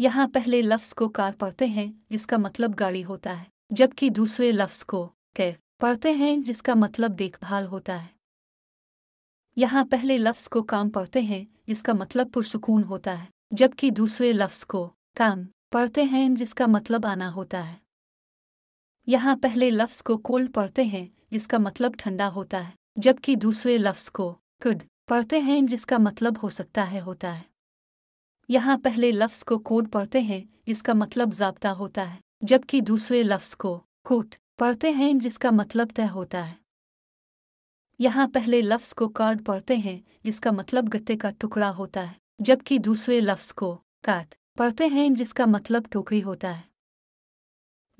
यहाँ पहले लफ्ज़ को कार पढ़ते हैं जिसका मतलब गाड़ी होता है जबकि दूसरे लफ्ज़ को कैर पढ़ते हैं जिसका मतलब देखभाल होता है यहाँ पहले लफ्ज़ को काम पढ़ते हैं जिसका मतलब पुरसकून होता है जबकि दूसरे लफ्ज़ को काम पढ़ते हैं जिसका मतलब आना होता है यहाँ पहले लफ्ज़ को कोल्ड पढ़ते हैं जिसका मतलब ठंडा होता है जबकि दूसरे लफ्ज़ को कुड पढ़ते हैं जिसका मतलब हो सकता है होता है यहाँ पहले लफ्ज़ को कोड पढ़ते हैं जिसका मतलब जाब्ता होता है जबकि दूसरे लफ्ज़ को कोट पढ़ते हैं जिसका मतलब तय होता है यहाँ पहले लफ्ज़ को कार्ड पढ़ते हैं जिसका मतलब गत्ते का टुकड़ा होता है जबकि दूसरे लफ्ज़ को काट पढ़ते हैं जिसका मतलब टोकरी होता है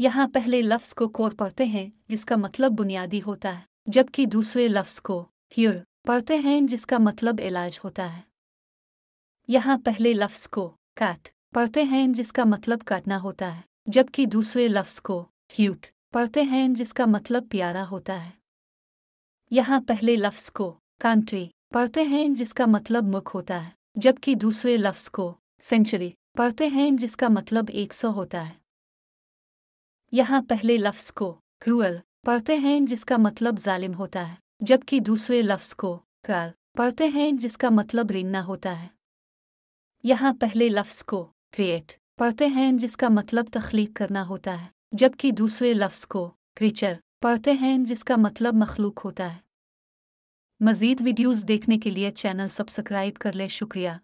यहाँ पहले लफ्ज़ को कोर पढ़ते हैं जिसका मतलब बुनियादी होता है जबकि दूसरे लफ्ज़ को ह्यूर पढ़ते हैं जिसका मतलब इलाज होता है यहाँ पहले लफ्ज़ को काट पढ़ते हैं जिसका मतलब काटना होता है जबकि दूसरे लफ्ज़ को ह्यूट पढ़ते हैं जिसका मतलब प्यारा होता है यहाँ पहले लफ्ज़ को कंट्री पढ़ते हैं जिसका मतलब मुख होता है जबकि दूसरे लफ्ज़ को सेंचुरी पढ़ते हैं जिसका मतलब एक सौ होता है यहाँ पहले लफ्ज़ को क्रूअल पढ़ते हैं जिसका मतलब जालिम होता है जबकि दूसरे लफ्ज़ को कार पढ़ते हैं जिसका मतलब रिंगना होता है यहाँ पहले लफ्ज़ को क्रिएट पढ़ते हैं जिसका मतलब तख्लीक करना होता है जबकि दूसरे लफ्ज़ को क्रीचर पढ़ते हैं जिसका मतलब मखलूक होता है मज़ीद वीडियोज़ देखने के लिए चैनल सब्सक्राइब कर ले शुक्रिया